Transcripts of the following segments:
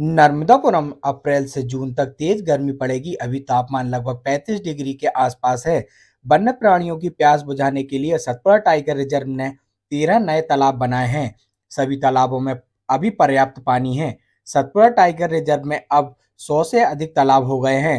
नर्मदापुरम अप्रैल से जून तक तेज गर्मी पड़ेगी अभी तापमान लगभग 35 डिग्री के आसपास है वन्य प्राणियों की प्यास बुझाने के लिए सतपुड़ा टाइगर रिजर्व ने तेरह नए तालाब बनाए हैं सभी तालाबों में अभी पर्याप्त पानी है सतपुड़ा टाइगर रिजर्व में अब सौ से अधिक तालाब हो गए हैं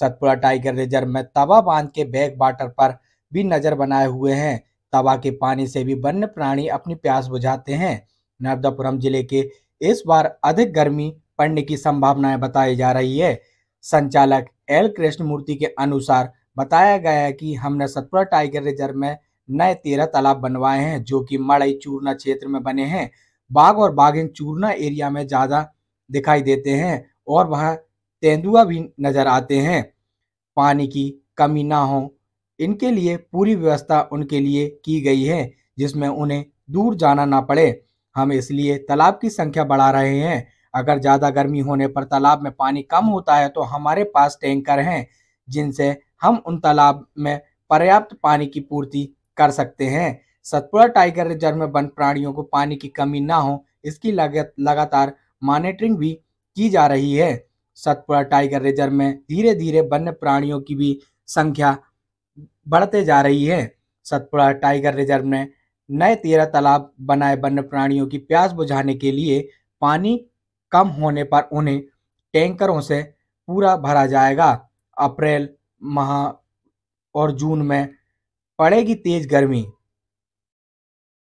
सतपुड़ा टाइगर रिजर्व में तवा बांध के बैक वाटर पर भी नजर बनाए हुए हैं तवा के पानी से भी वन्य प्राणी अपनी प्यास बुझाते हैं नर्मदापुरम जिले के इस बार अधिक गर्मी पड़ने की संभावनाएं बताई जा रही है संचालक एल कृष्णमूर्ति के अनुसार बताया गया है कि हमने सतपुरा टाइगर रिजर्व में नए तेरह तालाब बनवाए हैं जो कि मड़ई चूरना क्षेत्र में बने हैं बाघ और बाघिन चूरना एरिया में ज़्यादा दिखाई देते हैं और वहाँ तेंदुआ भी नजर आते हैं पानी की कमी ना हो इनके लिए पूरी व्यवस्था उनके लिए की गई है जिसमें उन्हें दूर जाना ना पड़े हम इसलिए तालाब की संख्या बढ़ा रहे हैं अगर ज़्यादा गर्मी होने पर तालाब में पानी कम होता है तो हमारे पास टैंकर हैं जिनसे हम उन तालाब में पर्याप्त पानी की पूर्ति कर सकते हैं सतपुड़ा टाइगर रिजर्व में वन प्राणियों को पानी की कमी ना हो इसकी लगातार मॉनिटरिंग भी की जा रही है सतपुड़ा टाइगर रिजर्व में धीरे धीरे वन्य प्राणियों की भी संख्या बढ़ते जा रही है सतपुड़ा टाइगर रिजर्व में नए तेरह तालाब बनाए वन्य प्राणियों की प्यास बुझाने के लिए पानी कम होने पर उन्हें टैंकरों से पूरा भरा जाएगा अप्रैल माह और जून में पड़ेगी तेज गर्मी